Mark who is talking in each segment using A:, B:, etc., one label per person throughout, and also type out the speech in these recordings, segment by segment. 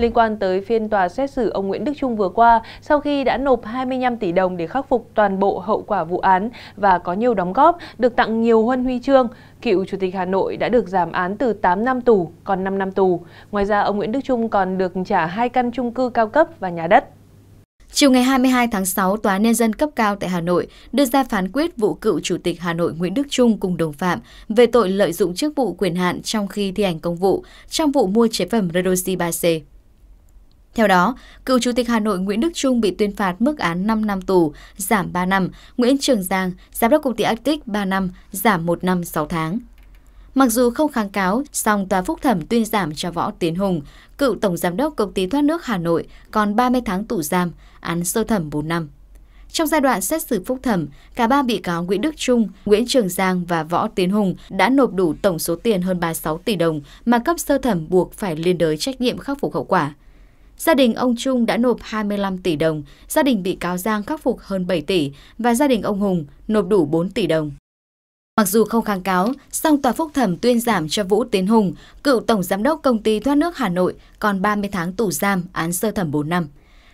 A: liên quan tới phiên tòa xét xử ông Nguyễn Đức Trung vừa qua sau khi đã nộp 25 tỷ đồng để khắc phục toàn bộ hậu quả vụ án và có nhiều đóng góp, được tặng nhiều huân huy chương. Cựu Chủ tịch Hà Nội đã được giảm án từ 8 năm tù còn 5 năm tù. Ngoài ra, ông Nguyễn Đức Trung còn được trả hai căn chung cư cao cấp và nhà đất.
B: Chiều ngày 22 tháng 6, Tòa Nhân dân cấp cao tại Hà Nội đưa ra phán quyết vụ cựu Chủ tịch Hà Nội Nguyễn Đức Trung cùng đồng phạm về tội lợi dụng chức vụ quyền hạn trong khi thi hành công vụ trong vụ mua chế phẩm Redoxy 3C. Theo đó, cựu Chủ tịch Hà Nội Nguyễn Đức Trung bị tuyên phạt mức án 5 năm tù, giảm 3 năm. Nguyễn Trường Giang, giám đốc công ty Arctic 3 năm, giảm 1 năm 6 tháng. Mặc dù không kháng cáo, song tòa phúc thẩm tuyên giảm cho Võ Tiến Hùng, cựu tổng giám đốc công ty thoát nước Hà Nội, còn 30 tháng tù giam, án sơ thẩm 4 năm. Trong giai đoạn xét xử phúc thẩm, cả ba bị cáo Nguyễn Đức Trung, Nguyễn Trường Giang và Võ Tiến Hùng đã nộp đủ tổng số tiền hơn 36 tỷ đồng mà cấp sơ thẩm buộc phải liên đới trách nhiệm khắc phục hậu quả. Gia đình ông Trung đã nộp 25 tỷ đồng, gia đình bị cáo Giang khắc phục hơn 7 tỷ và gia đình ông Hùng nộp đủ 4 tỷ đồng. Mặc dù không kháng cáo, song tòa phúc thẩm tuyên giảm cho Vũ Tiến Hùng, cựu tổng giám đốc công ty thoát nước Hà Nội, còn 30 tháng tù giam, án sơ thẩm 4 năm.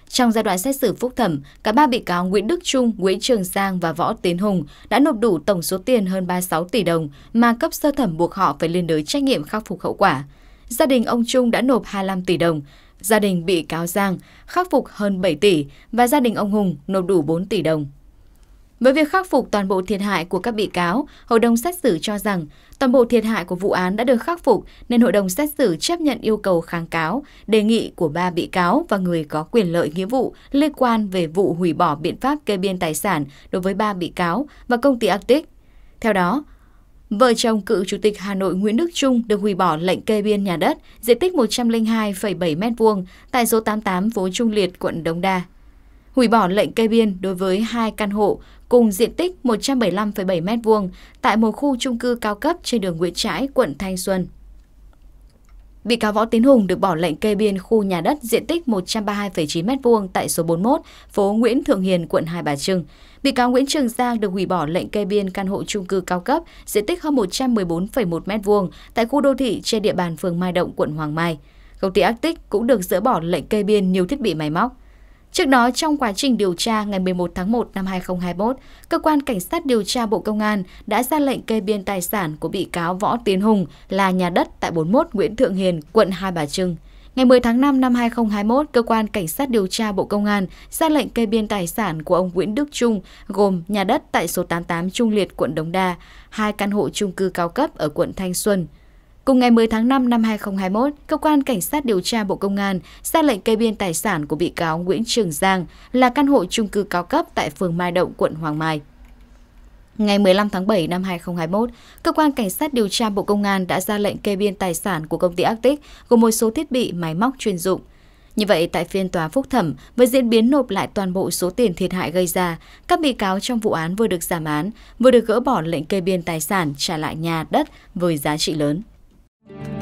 B: Trong giai đoạn xét xử phúc thẩm, cả ba bị cáo Nguyễn Đức Trung, Nguyễn Trường Giang và Võ Tiến Hùng đã nộp đủ tổng số tiền hơn 36 tỷ đồng mà cấp sơ thẩm buộc họ phải liên đới trách nhiệm khắc phục hậu quả. Gia đình ông Trung đã nộp 25 tỷ đồng, gia đình bị cáo Giang khắc phục hơn 7 tỷ và gia đình ông Hùng nộp đủ 4 tỷ đồng. Với việc khắc phục toàn bộ thiệt hại của các bị cáo, hội đồng xét xử cho rằng toàn bộ thiệt hại của vụ án đã được khắc phục nên hội đồng xét xử chấp nhận yêu cầu kháng cáo, đề nghị của ba bị cáo và người có quyền lợi nghĩa vụ liên quan về vụ hủy bỏ biện pháp kê biên tài sản đối với ba bị cáo và công ty Arctic. Theo đó, Vợ chồng cựu Chủ tịch Hà Nội Nguyễn Đức Trung được hủy bỏ lệnh kê biên nhà đất diện tích 102,7 m2 tại số 88 phố Trung Liệt, quận Đống Đa. Hủy bỏ lệnh kê biên đối với hai căn hộ cùng diện tích 175,7 m2 tại một khu chung cư cao cấp trên đường Nguyễn Trãi, quận Thanh Xuân. Bị cáo Võ Tiến Hùng được bỏ lệnh kê biên khu nhà đất diện tích 132,9 m2 tại số 41, phố Nguyễn Thượng Hiền, quận Hai Bà Trưng. Bị cáo Nguyễn Trường Giang được hủy bỏ lệnh kê biên căn hộ chung cư cao cấp diện tích hơn 114,1 m2 tại khu đô thị trên địa bàn phường Mai Động, quận Hoàng Mai. Công ty Arctic cũng được dỡ bỏ lệnh kê biên nhiều thiết bị máy móc. Trước đó, trong quá trình điều tra ngày 11 tháng 1 năm 2021, Cơ quan Cảnh sát điều tra Bộ Công an đã ra lệnh kê biên tài sản của bị cáo Võ Tiến Hùng là nhà đất tại 41 Nguyễn Thượng Hiền, quận Hai Bà Trưng. Ngày 10 tháng 5 năm 2021, Cơ quan Cảnh sát điều tra Bộ Công an ra lệnh kê biên tài sản của ông Nguyễn Đức Trung gồm nhà đất tại số 88 Trung Liệt, quận Đống Đa, hai căn hộ chung cư cao cấp ở quận Thanh Xuân, Cùng ngày 10 tháng 5 năm 2021, Cơ quan Cảnh sát điều tra Bộ Công an ra lệnh kê biên tài sản của bị cáo Nguyễn Trường Giang là căn hộ trung cư cao cấp tại phường Mai Động, quận Hoàng Mai. Ngày 15 tháng 7 năm 2021, Cơ quan Cảnh sát điều tra Bộ Công an đã ra lệnh kê biên tài sản của công ty Arctic gồm một số thiết bị máy móc chuyên dụng. Như vậy, tại phiên tòa phúc thẩm, với diễn biến nộp lại toàn bộ số tiền thiệt hại gây ra, các bị cáo trong vụ án vừa được giảm án, vừa được gỡ bỏ lệnh kê biên tài sản trả lại nhà, đất với giá trị lớn. Thank you.